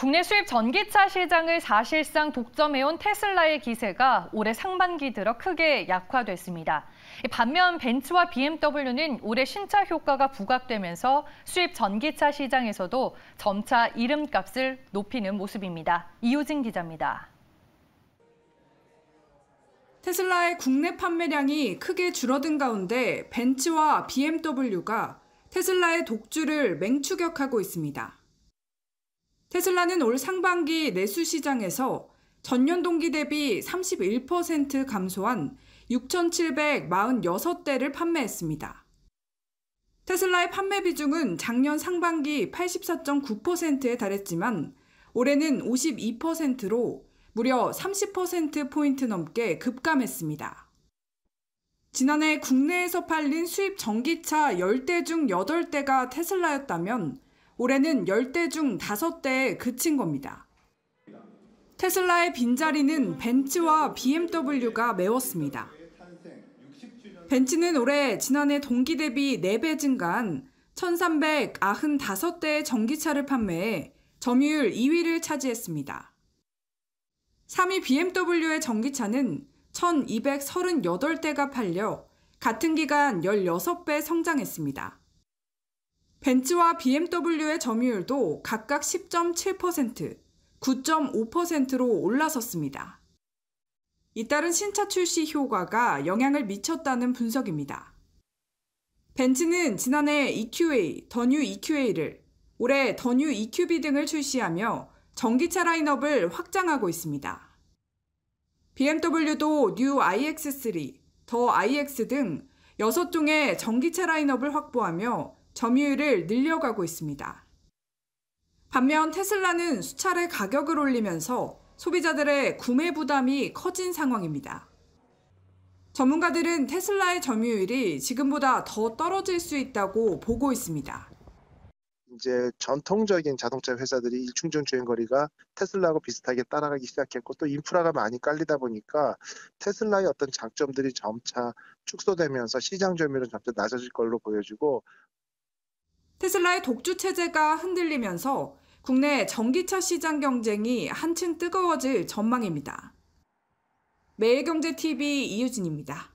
국내 수입 전기차 시장을 사실상 독점해온 테슬라의 기세가 올해 상반기 들어 크게 약화됐습니다. 반면 벤츠와 BMW는 올해 신차 효과가 부각되면서 수입 전기차 시장에서도 점차 이름값을 높이는 모습입니다. 이효진 기자입니다. 테슬라의 국내 판매량이 크게 줄어든 가운데 벤츠와 BMW가 테슬라의 독주를 맹추격하고 있습니다. 테슬라는 올 상반기 내수 시장에서 전년 동기 대비 31% 감소한 6,746대를 판매했습니다. 테슬라의 판매 비중은 작년 상반기 84.9%에 달했지만 올해는 52%로 무려 30%포인트 넘게 급감했습니다. 지난해 국내에서 팔린 수입 전기차 10대 중 8대가 테슬라였다면 올해는 10대 중 5대에 그친 겁니다. 테슬라의 빈자리는 벤츠와 BMW가 메웠습니다. 벤츠는 올해 지난해 동기 대비 4배 증가한 1,395대의 전기차를 판매해 점유율 2위를 차지했습니다. 3위 BMW의 전기차는 1,238대가 팔려 같은 기간 16배 성장했습니다. 벤츠와 BMW의 점유율도 각각 10.7%, 9.5%로 올라섰습니다. 이따른 신차 출시 효과가 영향을 미쳤다는 분석입니다. 벤츠는 지난해 EQA, 더뉴 EQA를, 올해 더뉴 EQB 등을 출시하며 전기차 라인업을 확장하고 있습니다. BMW도 뉴 iX3, 더 iX 등 6종의 전기차 라인업을 확보하며 점유율을 늘려가고 있습니다. 반면 테슬라는 수차례 가격을 올리면서 소비자들의 구매 부담이 커진 상황입니다. 전문가들은 테슬라의 점유율이 지금보다 더 떨어질 수 있다고 보고 있습니다. 이제 전통적인 자동차 회사들이 일충전 주행 거리가 테슬라하고 비슷하게 따라가기 시작했고 또 인프라가 많이 깔리다 보니까 테슬라의 어떤 장점들이 점차 축소되면서 시장 점유율은 점차 낮아질 걸로 보여지고 테슬라의 독주 체제가 흔들리면서 국내 전기차 시장 경쟁이 한층 뜨거워질 전망입니다. 매일경제TV 이유진입니다.